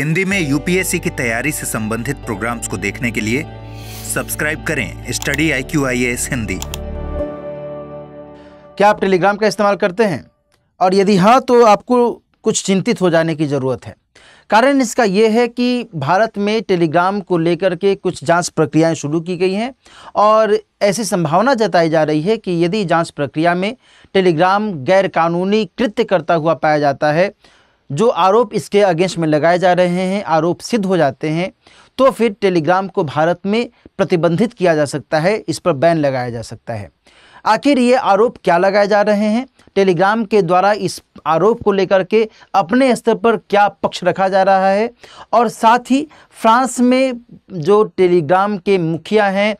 हिंदी में यूपीएससी की तैयारी से संबंधित प्रोग्राम्स को देखने के लिए सब्सक्राइब करें study I Q I S Hindi क्या आप टेलीग्राम का इस्तेमाल करते हैं और यदि हाँ तो आपको कुछ चिंतित हो जाने की ज़रूरत है कारण इसका यह है कि भारत में टेलीग्राम को लेकर के कुछ जांच प्रक्रियाएं शुरू की गई हैं और ऐसी संभावना जताई जा रही है कि यदि जांच प्रक्रिया में टेलीग्राम गैर कानूनी कृत्य करता हुआ पाया जाता है जो आरोप इसके अगेंस्ट में लगाए जा रहे हैं आरोप सिद्ध हो जाते हैं तो फिर टेलीग्राम को भारत में प्रतिबंधित किया जा सकता है इस पर बैन लगाया जा सकता है आखिर ये आरोप क्या लगाए जा रहे हैं टेलीग्राम के द्वारा इस आरोप को लेकर के अपने स्तर पर क्या पक्ष रखा जा रहा है और साथ ही फ्रांस में जो टेलीग्राम के मुखिया हैं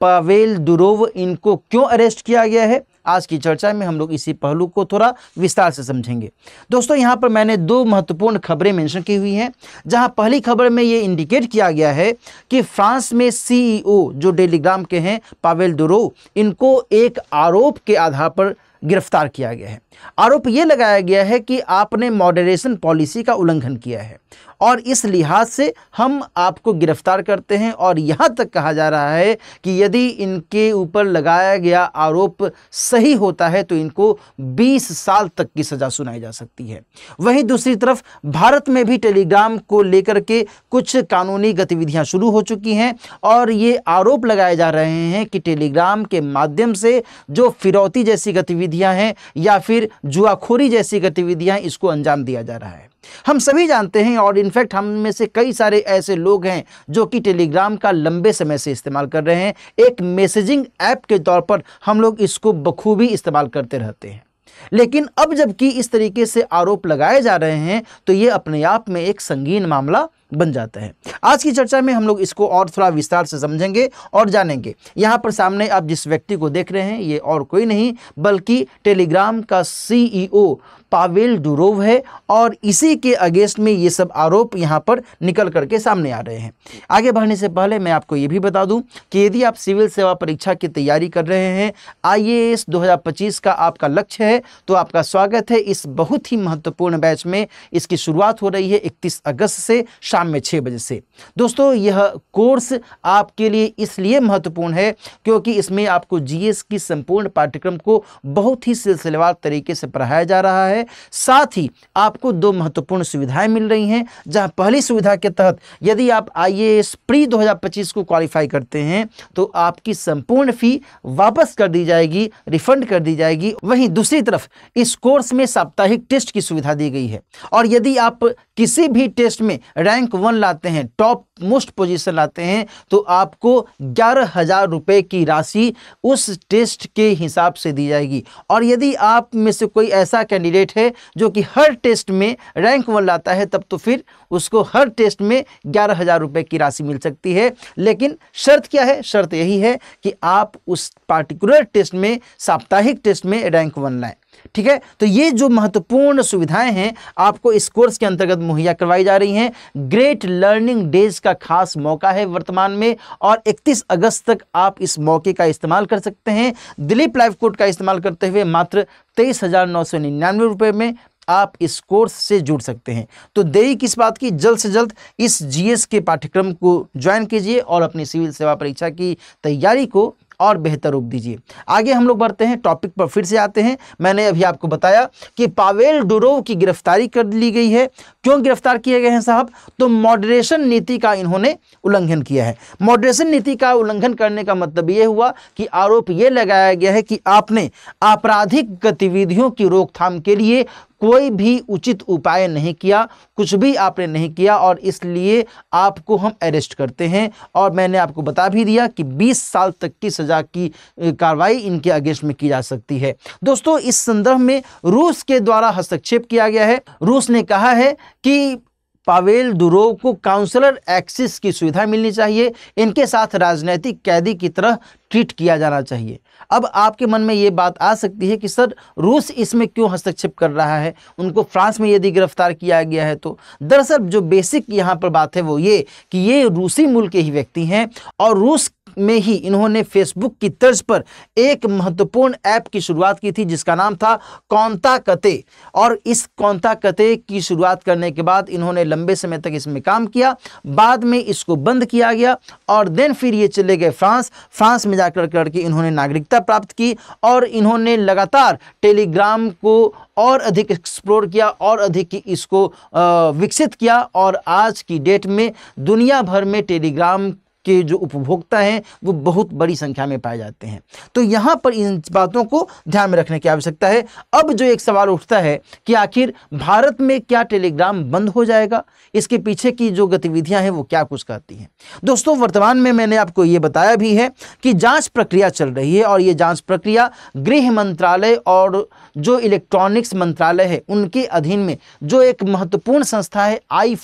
पावेल दुरोव इनको क्यों अरेस्ट किया गया है आज की चर्चा में हम लोग इसी पहलू को थोड़ा विस्तार से समझेंगे दोस्तों यहाँ पर मैंने दो महत्वपूर्ण खबरें मेंशन की हुई हैं जहाँ पहली खबर में ये इंडिकेट किया गया है कि फ्रांस में सीईओ e जो टेलीग्राम के हैं पावेल दुरो इनको एक आरोप के आधार पर गिरफ्तार किया गया है आरोप ये लगाया गया है कि आपने मॉडरेशन पॉलिसी का उल्लंघन किया है और इस लिहाज से हम आपको गिरफ्तार करते हैं और यहाँ तक कहा जा रहा है कि यदि इनके ऊपर लगाया गया आरोप सही होता है तो इनको 20 साल तक की सज़ा सुनाई जा सकती है वहीं दूसरी तरफ भारत में भी टेलीग्राम को लेकर के कुछ कानूनी गतिविधियाँ शुरू हो चुकी हैं और ये आरोप लगाए जा रहे हैं कि टेलीग्राम के माध्यम से जो फिरौती जैसी गतिविधियाँ हैं या फिर जुआखोरी जैसी गतिविधियाँ इसको अंजाम दिया जा रहा है हम सभी जानते हैं और इनफैक्ट हम में से कई सारे ऐसे लोग हैं जो कि टेलीग्राम का लंबे समय से इस्तेमाल कर रहे हैं एक मैसेजिंग ऐप के तौर पर हम लोग इसको बखूबी इस्तेमाल करते रहते हैं लेकिन अब जबकि इस तरीके से आरोप लगाए जा रहे हैं तो ये अपने आप में एक संगीन मामला बन जाता है आज की चर्चा में हम लोग इसको और थोड़ा विस्तार से समझेंगे और जानेंगे यहाँ पर सामने आप जिस व्यक्ति को देख रहे हैं ये और कोई नहीं बल्कि टेलीग्राम का सीईओ e पावेल डुरोव है और इसी के अगेंस्ट में ये सब आरोप यहाँ पर निकल करके सामने आ रहे हैं आगे बढ़ने से पहले मैं आपको ये भी बता दूं कि यदि आप सिविल सेवा परीक्षा की तैयारी कर रहे हैं आई 2025 का आपका लक्ष्य है तो आपका स्वागत है इस बहुत ही महत्वपूर्ण बैच में इसकी शुरुआत हो रही है इकतीस अगस्त से शाम में छः बजे से दोस्तों यह कोर्स आपके लिए इसलिए महत्वपूर्ण है क्योंकि इसमें आपको जीएस की संपूर्ण पाठ्यक्रम को बहुत ही सिलसिलेवार तरीके से पढ़ाया जा रहा है साथ ही आपको दो महत्वपूर्ण सुविधाएं मिल रही हैं जहां पहली सुविधा के तहत यदि आप आई ए प्री दो को क्वालिफाई करते हैं तो आपकी संपूर्ण फ़ी वापस कर दी जाएगी रिफंड कर दी जाएगी वहीं दूसरी तरफ इस कोर्स में साप्ताहिक टेस्ट की सुविधा दी गई है और यदि आप किसी भी टेस्ट में रैंक वन लाते हैं टॉप मोस्ट पोजीशन लाते हैं तो आपको ग्यारह हज़ार रुपये की राशि उस टेस्ट के हिसाब से दी जाएगी और यदि आप में से कोई ऐसा कैंडिडेट है जो कि हर टेस्ट में रैंक वन लाता है तब तो फिर उसको हर टेस्ट में ग्यारह हज़ार रुपये की राशि मिल सकती है लेकिन शर्त क्या है शर्त यही है कि आप उस पार्टिकुलर टेस्ट में साप्ताहिक टेस्ट में रैंक वन लाएँ ठीक है तो ये जो महत्वपूर्ण सुविधाएं हैं आपको इस कोर्स के अंतर्गत मुहैया करवाई जा रही हैं ग्रेट लर्निंग डेज का खास मौका है वर्तमान में और 31 अगस्त तक आप इस मौके का इस्तेमाल कर सकते हैं दिलीप लाइव कोड का इस्तेमाल करते हुए मात्र तेईस हज़ार नौ सौ निन्यानवे रुपये में आप इस कोर्स से जुड़ सकते हैं तो देरी किस बात की जल्द से जल्द इस जीएस के पाठ्यक्रम को ज्वाइन कीजिए और अपनी सिविल सेवा परीक्षा की तैयारी को और बेहतर रूप दीजिए आगे हम लोग बढ़ते हैं टॉपिक पर फिर से आते हैं मैंने अभी आपको बताया कि पावेल डुरोव की गिरफ्तारी कर ली गई है क्यों गिरफ्तार किए गए हैं साहब तो मॉडरेशन नीति का इन्होंने उल्लंघन किया है मॉडरेशन नीति का उल्लंघन करने का मतलब यह हुआ कि आरोप यह लगाया गया है कि आपने आपराधिक गतिविधियों की रोकथाम के लिए कोई भी उचित उपाय नहीं किया कुछ भी आपने नहीं किया और इसलिए आपको हम अरेस्ट करते हैं और मैंने आपको बता भी दिया कि 20 साल तक की सज़ा की कार्रवाई इनके अगेंस्ट में की जा सकती है दोस्तों इस संदर्भ में रूस के द्वारा हस्तक्षेप किया गया है रूस ने कहा है कि पावेल दुरोव को काउंसलर एक्सिस की सुविधा मिलनी चाहिए इनके साथ राजनैतिक कैदी की तरह ट्रीट किया जाना चाहिए अब आपके मन में ये बात आ सकती है कि सर रूस इसमें क्यों हस्तक्षेप कर रहा है उनको फ्रांस में यदि गिरफ्तार किया गया है तो दरअसल जो बेसिक यहाँ पर बात है वो ये कि ये रूसी मूल के ही व्यक्ति हैं और रूस में ही इन्होंने फेसबुक की तर्ज पर एक महत्वपूर्ण ऐप की शुरुआत की थी जिसका नाम था कौनता कते और इस कौनता कते की शुरुआत करने के बाद इन्होंने लंबे समय तक इसमें काम किया बाद में इसको बंद किया गया और देन फिर ये चले गए फ्रांस फ्रांस में जाकर करके इन्होंने नागरिकता प्राप्त की और इन्होंने लगातार टेलीग्राम को और अधिक एक्सप्लोर किया और अधिक इसको विकसित किया और आज की डेट में दुनिया भर में टेलीग्राम के जो उपभोक्ता हैं वो बहुत बड़ी संख्या में पाए जाते हैं तो यहाँ पर इन बातों को ध्यान में रखने की आवश्यकता है अब जो एक सवाल उठता है कि आखिर भारत में क्या टेलीग्राम बंद हो जाएगा इसके पीछे की जो गतिविधियां हैं वो क्या कुछ कहती हैं दोस्तों वर्तमान में मैंने आपको ये बताया भी है कि जांच प्रक्रिया चल रही है और ये जांच प्रक्रिया गृह मंत्रालय और जो इलेक्ट्रॉनिक्स मंत्रालय है उनके अधीन में जो एक महत्वपूर्ण संस्था है आई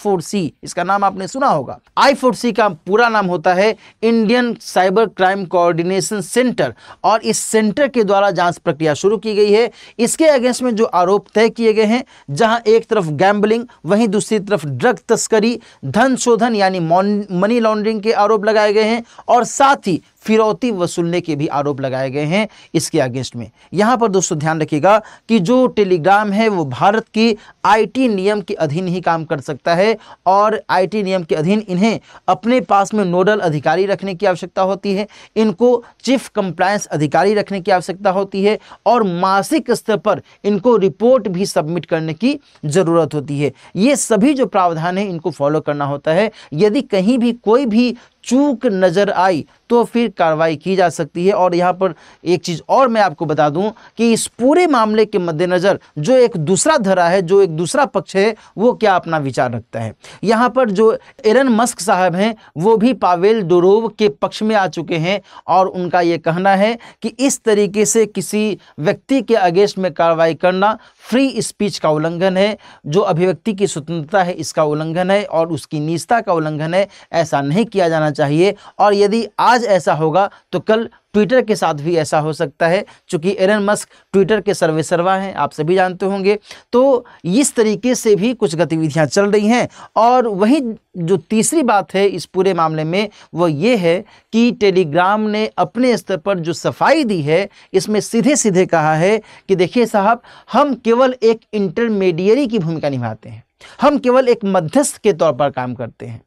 इसका नाम आपने सुना होगा आई का पूरा नाम होता है जाता है Indian cyber crime coordination centre और इस सेंटर के द्वारा जांच प्रक्रिया शुरू की गई है इसके अगेंस्ट में जो आरोप तय किए गए हैं जहां एक तरफ गैम्बलिंग वहीं दूसरी तरफ ड्रग तस्करी धन शोधन यानी मनी लॉन्ड्रिंग के आरोप लगाए गए हैं और साथ ही फिरौती वसूलने के भी आरोप लगाए गए हैं इसके अगेंस्ट में यहाँ पर दोस्तों ध्यान रखिएगा कि जो टेलीग्राम है वो भारत की आईटी नियम के अधीन ही काम कर सकता है और आईटी नियम के अधीन इन्हें अपने पास में नोडल अधिकारी रखने की आवश्यकता होती है इनको चीफ कंप्लायंस अधिकारी रखने की आवश्यकता होती है और मासिक स्तर पर इनको रिपोर्ट भी सबमिट करने की ज़रूरत होती है ये सभी जो प्रावधान है इनको फॉलो करना होता है यदि कहीं भी कोई भी चूक नज़र आई तो फिर कार्रवाई की जा सकती है और यहाँ पर एक चीज़ और मैं आपको बता दूं कि इस पूरे मामले के मद्देनज़र जो एक दूसरा धरा है जो एक दूसरा पक्ष है वो क्या अपना विचार रखता है यहाँ पर जो एरन मस्क साहब हैं वो भी पावेल डोरोव के पक्ष में आ चुके हैं और उनका ये कहना है कि इस तरीके से किसी व्यक्ति के अगेंस्ट में कार्रवाई करना फ्री स्पीच का उल्लंघन है जो अभिव्यक्ति की स्वतंत्रता है इसका उल्लंघन है और उसकी निजता का उल्लंघन है ऐसा नहीं किया जाना चाहिए और यदि आज ऐसा होगा तो कल ट्विटर के साथ भी ऐसा हो सकता है चूँकि एरन मस्क ट्विटर के सर्वेसर्वा हैं आप सभी जानते होंगे तो इस तरीके से भी कुछ गतिविधियां चल रही हैं और वहीं जो तीसरी बात है इस पूरे मामले में वो ये है कि टेलीग्राम ने अपने स्तर पर जो सफाई दी है इसमें सीधे सीधे कहा है कि देखिए साहब हम केवल एक इंटरमीडियरी की भूमिका निभाते हैं हम केवल एक मध्यस्थ के तौर पर काम करते हैं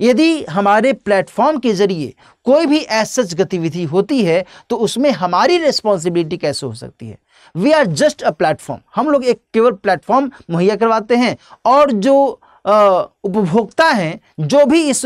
यदि हमारे प्लेटफॉर्म के ज़रिए कोई भी ऐसा गतिविधि होती है तो उसमें हमारी रिस्पॉन्सिबिलिटी कैसे हो सकती है we are just a platform हम लोग एक केवल प्लेटफॉर्म मुहैया करवाते हैं और जो उपभोक्ता हैं जो भी इस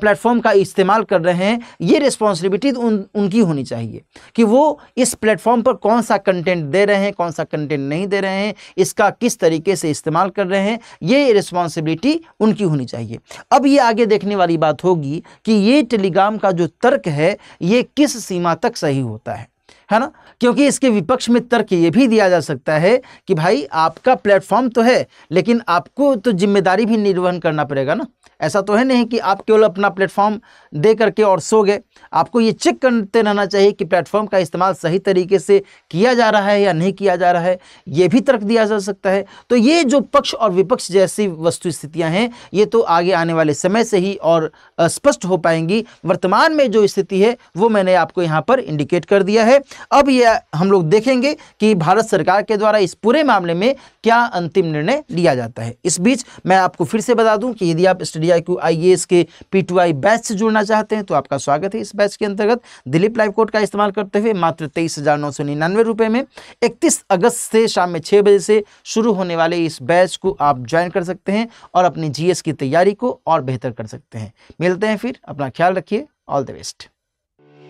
प्लेटफॉर्म का इस्तेमाल कर रहे हैं ये रिस्पॉन्सिबिलिटी उन उनकी होनी चाहिए कि वो इस प्लेटफॉर्म पर कौन सा कंटेंट दे रहे हैं कौन सा कंटेंट नहीं दे रहे हैं इसका किस तरीके से इस्तेमाल कर रहे हैं ये रिस्पॉन्सिबिलिटी उनकी होनी चाहिए अब ये आगे देखने वाली बात होगी कि ये टेलीग्राम का जो तर्क है ये किस सीमा तक सही होता है है ना क्योंकि इसके विपक्ष में तर्क ये भी दिया जा सकता है कि भाई आपका प्लेटफॉर्म तो है लेकिन आपको तो जिम्मेदारी भी निर्वहन करना पड़ेगा ना ऐसा तो है नहीं कि आप केवल अपना प्लेटफॉर्म दे करके और सो गए आपको ये चेक करते रहना चाहिए कि प्लेटफॉर्म का इस्तेमाल सही तरीके से किया जा रहा है या नहीं किया जा रहा है ये भी तर्क दिया जा सकता है तो ये जो पक्ष और विपक्ष जैसी वस्तु स्थितियाँ हैं ये तो आगे आने वाले समय से ही और स्पष्ट हो पाएंगी वर्तमान में जो स्थिति है वो मैंने आपको यहाँ पर इंडिकेट कर दिया है अब यह हम लोग देखेंगे कि भारत सरकार के द्वारा इस पूरे मामले में क्या अंतिम निर्णय लिया जाता है इस बीच मैं आपको फिर से बता दूं कि यदि आप स्टडी आई क्यू आई के पी टू आई बैच से जुड़ना चाहते हैं तो आपका स्वागत है इस बैच के अंतर्गत दिलीप लाइव कोड का इस्तेमाल करते हुए मात्र तेईस हज़ार नौ सौ निन्यानवे में इकतीस अगस्त से शाम में छः बजे से शुरू होने वाले इस बैच को आप ज्वाइन कर सकते हैं और अपनी जीएस की तैयारी को और बेहतर कर सकते हैं मिलते हैं फिर अपना ख्याल रखिए ऑल द बेस्ट